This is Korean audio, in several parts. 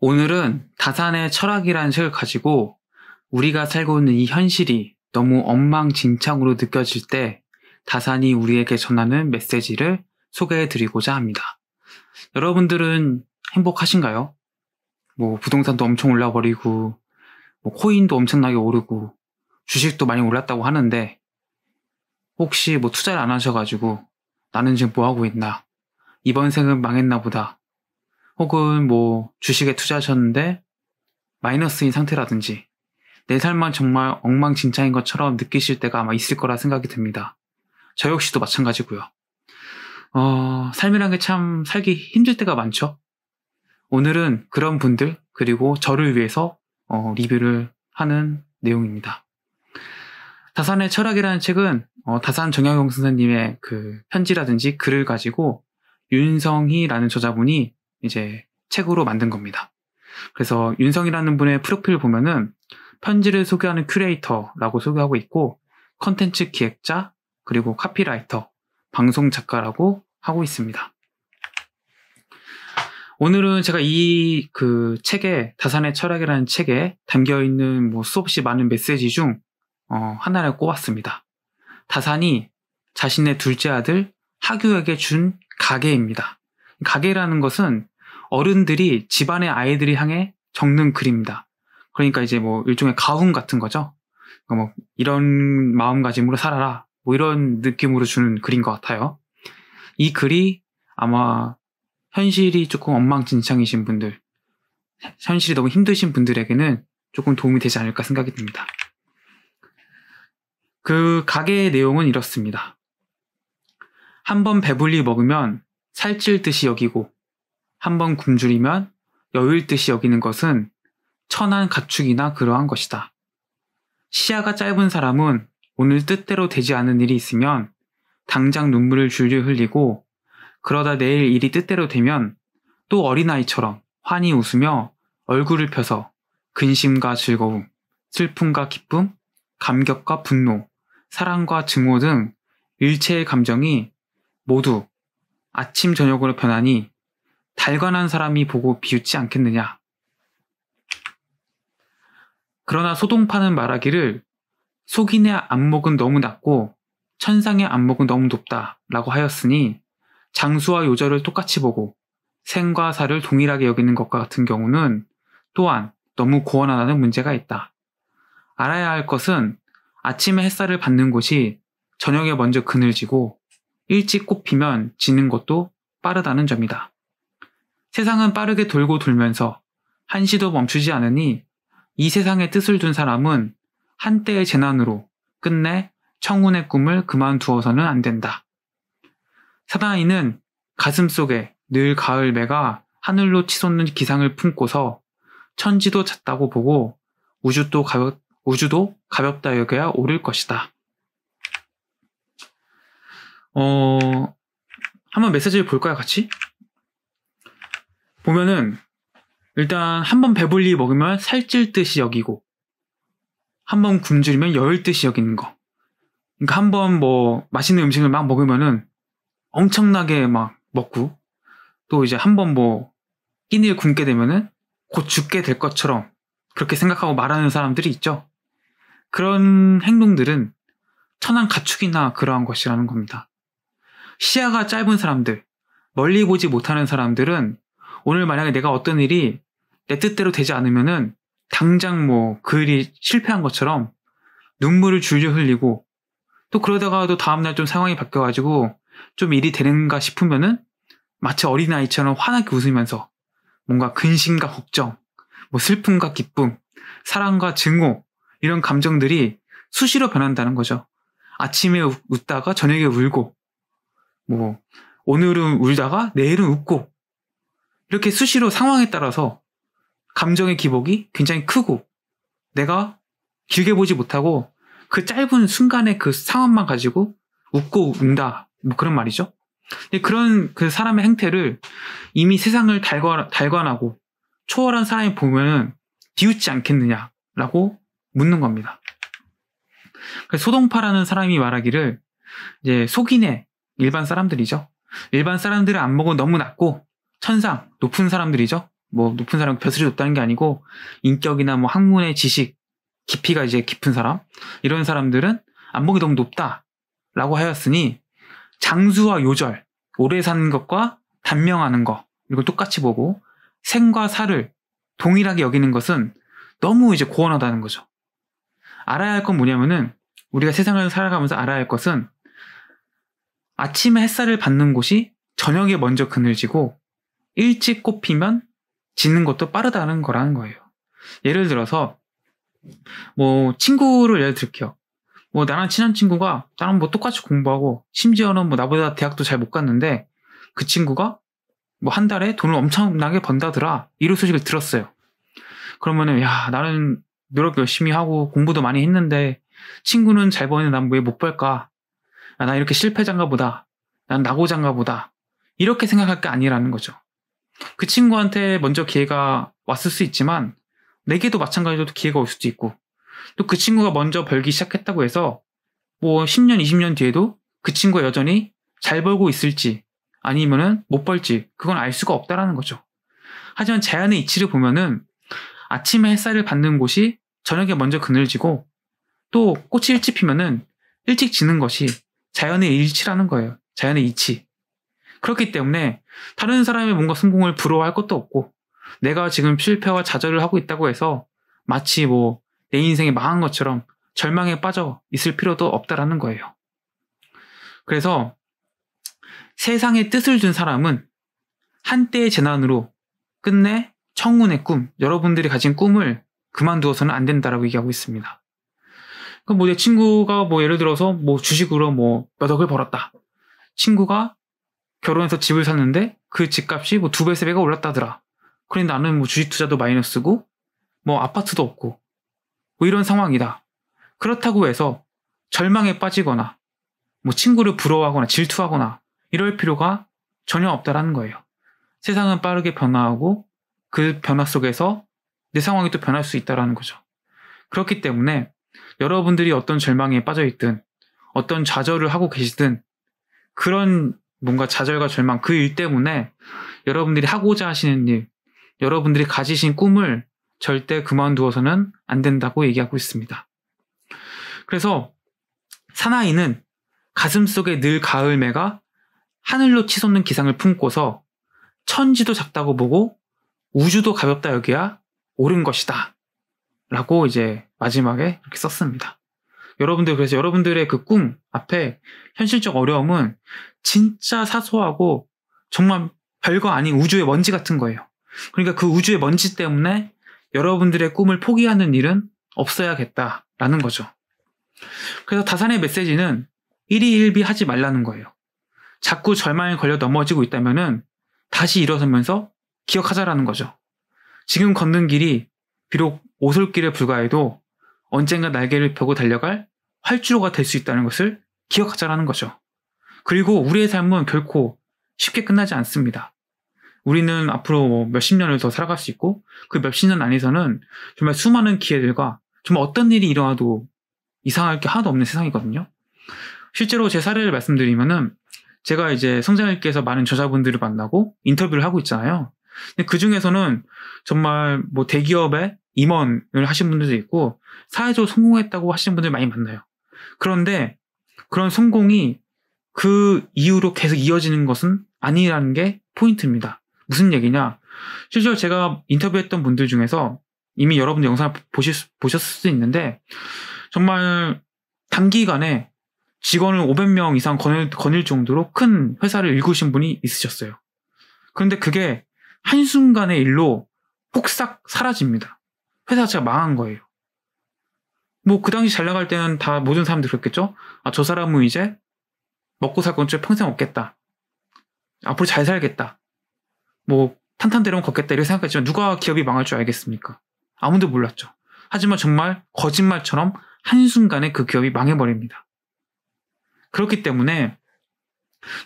오늘은 다산의 철학이라는 책을 가지고 우리가 살고 있는 이 현실이 너무 엉망진창으로 느껴질 때 다산이 우리에게 전하는 메시지를 소개해 드리고자 합니다. 여러분들은 행복하신가요? 뭐 부동산도 엄청 올라 버리고 뭐 코인도 엄청나게 오르고 주식도 많이 올랐다고 하는데 혹시 뭐 투자를 안 하셔가지고 나는 지금 뭐 하고 있나 이번 생은 망했나 보다 혹은 뭐 주식에 투자하셨는데 마이너스인 상태라든지 내 삶만 정말 엉망진창인 것처럼 느끼실 때가 아마 있을 거라 생각이 듭니다. 저 역시도 마찬가지고요. 어, 삶이란 게 참 살기 힘들 때가 많죠. 오늘은 그런 분들 그리고 저를 위해서 어, 리뷰를 하는 내용입니다. 다산의 철학이라는 책은 어, 다산 정약용 선생님의 그 편지라든지 글을 가지고 윤성희라는 저자분이 이제 책으로 만든 겁니다. 그래서 윤성이라는 분의 프로필 보면은 편지를 소개하는 큐레이터라고 소개하고 있고 컨텐츠 기획자 그리고 카피라이터 방송 작가라고 하고 있습니다. 오늘은 제가 이 그 책에 다산의 철학이라는 책에 담겨 있는 뭐 수없이 많은 메시지 중 어, 하나를 꼽았습니다. 다산이 자신의 둘째 아들 하규에게 준가게입니다가게라는 것은 어른들이 집안의 아이들이 향해 적는 글입니다. 그러니까 이제 뭐 일종의 가훈 같은 거죠. 그러니까 뭐 이런 마음가짐으로 살아라. 뭐 이런 느낌으로 주는 글인 것 같아요. 이 글이 아마 현실이 조금 엉망진창이신 분들, 현실이 너무 힘드신 분들에게는 조금 도움이 되지 않을까 생각이 듭니다. 그 가게의 내용은 이렇습니다. 한번 배불리 먹으면 살찔 듯이 여기고 한번 굶주리면 여유일 듯이 여기는 것은 천한 가축이나 그러한 것이다. 시야가 짧은 사람은 오늘 뜻대로 되지 않은 일이 있으면 당장 눈물을 줄줄 흘리고 그러다 내일 일이 뜻대로 되면 또 어린아이처럼 환히 웃으며 얼굴을 펴서 근심과 즐거움, 슬픔과 기쁨, 감격과 분노, 사랑과 증오 등 일체의 감정이 모두 아침 저녁으로 변하니 달관한 사람이 보고 비웃지 않겠느냐. 그러나 소동파는 말하기를 속인의 안목은 너무 낮고 천상의 안목은 너무 높다 라고 하였으니 장수와 요절을 똑같이 보고 생과 사를 동일하게 여기는 것과 같은 경우는 또한 너무 고원하다는 문제가 있다. 알아야 할 것은 아침에 햇살을 받는 곳이 저녁에 먼저 그늘지고 일찍 꽃 피면 지는 것도 빠르다는 점이다. 세상은 빠르게 돌고 돌면서 한시도 멈추지 않으니 이 세상에 뜻을 둔 사람은 한때의 재난으로 끝내 청운의 꿈을 그만두어서는 안 된다. 사나이는 가슴 속에 늘 가을 매가 하늘로 치솟는 기상을 품고서 천지도 잦다고 보고 우주도, 가볍, 우주도 가볍다 여겨야 오를 것이다. 어, 한번 메시지를 볼까요, 같이? 보면은 일단 한 번 배불리 먹으면 살찔 듯이 여기고 한 번 굶주리면 여일 듯이 여기는 거. 그러니까 한 번 뭐 맛있는 음식을 막 먹으면은 엄청나게 막 먹고 또 이제 한 번 뭐 끼니를 굶게 되면은 곧 죽게 될 것처럼 그렇게 생각하고 말하는 사람들이 있죠. 그런 행동들은 천한 가축이나 그러한 것이라는 겁니다. 시야가 짧은 사람들, 멀리 보지 못하는 사람들은 오늘 만약에 내가 어떤 일이 내 뜻대로 되지 않으면은 당장 뭐그 일이 실패한 것처럼 눈물을 줄줄 흘리고 또 그러다가도 다음날 좀 상황이 바뀌어가지고 좀 일이 되는가 싶으면은 마치 어린아이처럼 환하게 웃으면서 뭔가 근심과 걱정, 뭐 슬픔과 기쁨, 사랑과 증오 이런 감정들이 수시로 변한다는 거죠. 아침에 웃다가 저녁에 울고 뭐 오늘은 울다가 내일은 웃고 이렇게 수시로 상황에 따라서 감정의 기복이 굉장히 크고 내가 길게 보지 못하고 그 짧은 순간의 그 상황만 가지고 웃고 운다 뭐 그런 말이죠. 예, 그런 그 사람의 행태를 이미 세상을 달관, 달관하고 초월한 사람이 보면 뒤웃지 않겠느냐라고 묻는 겁니다. 그 소동파라는 사람이 말하기를 이제 속인의 일반 사람들이죠. 일반 사람들의 안목은 너무 낮고 천상, 높은 사람들이죠. 뭐 높은 사람 벼슬이 높다는 게 아니고 인격이나 뭐 학문의 지식, 깊이가 이제 깊은 사람 이런 사람들은 안목이 너무 높다라고 하였으니 장수와 요절, 오래 사는 것과 단명하는 것 이걸 똑같이 보고 생과 사를 동일하게 여기는 것은 너무 이제 고원하다는 거죠. 알아야 할 건 뭐냐면은 우리가 세상을 살아가면서 알아야 할 것은 아침에 햇살을 받는 곳이 저녁에 먼저 그늘지고 일찍 꽃피면 짓는 것도 빠르다는 거라는 거예요. 예를 들어서 뭐 친구를 예를 들게요. 뭐 나랑 친한 친구가 나랑 뭐 똑같이 공부하고 심지어는 뭐 나보다 대학도 잘 못 갔는데 그 친구가 뭐 한 달에 돈을 엄청나게 번다더라 이런 소식을 들었어요. 그러면은 야 나는 노력 열심히 하고 공부도 많이 했는데 친구는 잘 버는데 난 왜 못 벌까? 아, 나 이렇게 실패장가 보다. 난낙오자가 보다. 이렇게 생각할 게 아니라는 거죠. 그 친구한테 먼저 기회가 왔을 수 있지만 내게도 마찬가지로 기회가 올 수도 있고 또 그 친구가 먼저 벌기 시작했다고 해서 뭐 10년, 20년 뒤에도 그 친구가 여전히 잘 벌고 있을지 아니면은 못 벌지 그건 알 수가 없다라는 거죠. 하지만 자연의 이치를 보면은 아침에 햇살을 받는 곳이 저녁에 먼저 그늘지고 또 꽃이 일찍 피면은 일찍 지는 것이 자연의 일치라는 거예요. 자연의 이치. 그렇기 때문에 다른 사람의 뭔가 성공을 부러워할 것도 없고 내가 지금 실패와 좌절을 하고 있다고 해서 마치 뭐 내 인생이 망한 것처럼 절망에 빠져 있을 필요도 없다라는 거예요. 그래서 세상에 뜻을 준 사람은 한때의 재난으로 끝내 청운의 꿈, 여러분들이 가진 꿈을 그만두어서는 안 된다라고 얘기하고 있습니다. 그럼 뭐내 친구가 뭐 예를 들어서 뭐 주식으로 뭐 몇 억을 벌었다. 친구가 결혼해서 집을 샀는데 그 집값이 뭐 두 배, 세 배가 올랐다더라. 그래 나는 뭐 주식 투자도 마이너스고 뭐 아파트도 없고 뭐 이런 상황이다. 그렇다고 해서 절망에 빠지거나 뭐 친구를 부러워하거나 질투하거나 이럴 필요가 전혀 없다라는 거예요. 세상은 빠르게 변화하고 그 변화 속에서 내 상황이 또 변할 수 있다라는 거죠. 그렇기 때문에 여러분들이 어떤 절망에 빠져 있든 어떤 좌절을 하고 계시든 그런 뭔가 좌절과 절망 그 일 때문에 여러분들이 하고자 하시는 일, 여러분들이 가지신 꿈을 절대 그만두어서는 안 된다고 얘기하고 있습니다. 그래서 사나이는 가슴 속에 늘 가을매가 하늘로 치솟는 기상을 품고서 천지도 작다고 보고 우주도 가볍다 여기야 옳은 것이다. 라고 이제 마지막에 이렇게 썼습니다. 여러분들 그래서 여러분들의 그 꿈 앞에 현실적 어려움은 진짜 사소하고 정말 별거 아닌 우주의 먼지 같은 거예요. 그러니까 그 우주의 먼지 때문에 여러분들의 꿈을 포기하는 일은 없어야겠다라는 거죠. 그래서 다산의 메시지는 일희일비 하지 말라는 거예요. 자꾸 절망에 걸려 넘어지고 있다면은 다시 일어서면서 기억하자라는 거죠. 지금 걷는 길이 비록 오솔길에 불과해도 언젠가 날개를 펴고 달려갈 활주로가 될 수 있다는 것을 기억하자라는 거죠. 그리고 우리의 삶은 결코 쉽게 끝나지 않습니다. 우리는 앞으로 뭐 몇십 년을 더 살아갈 수 있고 그 몇 십 년 안에서는 정말 수많은 기회들과 정말 어떤 일이 일어나도 이상할 게 하나도 없는 세상이거든요. 실제로 제 사례를 말씀드리면은 제가 이제 성장일기에서 많은 저자분들을 만나고 인터뷰를 하고 있잖아요. 근데 그 중에서는 정말 뭐 대기업의 임원을 하신 분들도 있고 사회적으로 성공했다고 하시는 분들 많이 만나요. 그런데 그런 성공이 그 이후로 계속 이어지는 것은 아니라는 게 포인트입니다. 무슨 얘기냐? 실제로 제가 인터뷰했던 분들 중에서 이미 여러분 영상을 보실 수, 보셨을 수 있는데 정말 단기간에 직원을 500명 이상 거닐, 거닐 정도로 큰 회사를 일구신 분이 있으셨어요. 그런데 그게 한순간의 일로 폭삭 사라집니다. 회사 자체가 망한 거예요. 뭐 그 당시 잘 나갈 때는 다 모든 사람들이 그랬겠죠? 아, 저 사람은 이제 먹고 살건지 평생 없겠다. 앞으로 잘 살겠다. 뭐탄탄대로 걷겠다 이렇게 생각했지만 누가 기업이 망할 줄 알겠습니까? 아무도 몰랐죠. 하지만 정말 거짓말처럼 한순간에 그 기업이 망해버립니다. 그렇기 때문에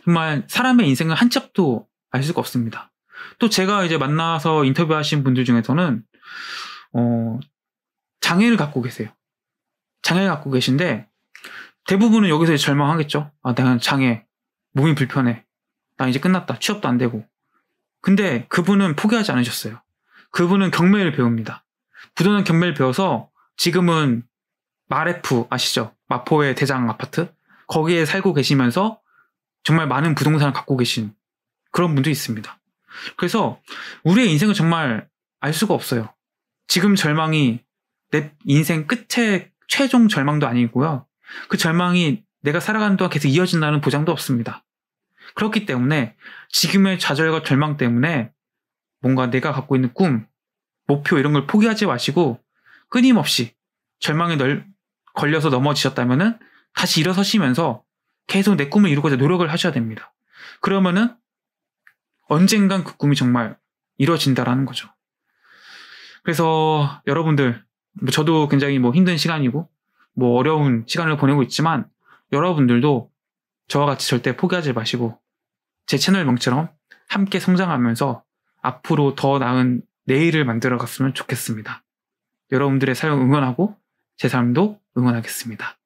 정말 사람의 인생은한 짝도 알 수가 없습니다. 또 제가 이제 만나서 인터뷰하신 분들 중에서는 어, 장애를 갖고 계세요. 장애를 갖고 계신데 대부분은 여기서 절망하겠죠. 아, 내가 장애, 몸이 불편해. 나 이제 끝났다. 취업도 안 되고. 근데 그분은 포기하지 않으셨어요. 그분은 경매를 배웁니다. 부도는 경매를 배워서 지금은 마레프 아시죠? 마포의 대장 아파트? 거기에 살고 계시면서 정말 많은 부동산을 갖고 계신 그런 분도 있습니다. 그래서 우리의 인생을 정말 알 수가 없어요. 지금 절망이 내 인생 끝에 최종 절망도 아니고요. 그 절망이 내가 살아가는 동안 계속 이어진다는 보장도 없습니다. 그렇기 때문에 지금의 좌절과 절망 때문에 뭔가 내가 갖고 있는 꿈, 목표 이런 걸 포기하지 마시고 끊임없이 절망에 널, 걸려서 넘어지셨다면은 다시 일어서시면서 계속 내 꿈을 이루고자 노력을 하셔야 됩니다. 그러면은 언젠간 그 꿈이 정말 이루어진다라는 거죠. 그래서 여러분들, 저도 굉장히 뭐 힘든 시간이고, 뭐 어려운 시간을 보내고 있지만, 여러분들도 저와 같이 절대 포기하지 마시고, 제 채널 명처럼 함께 성장하면서 앞으로 더 나은 내일을 만들어 갔으면 좋겠습니다. 여러분들의 사용 응원하고, 제 삶도 응원하겠습니다.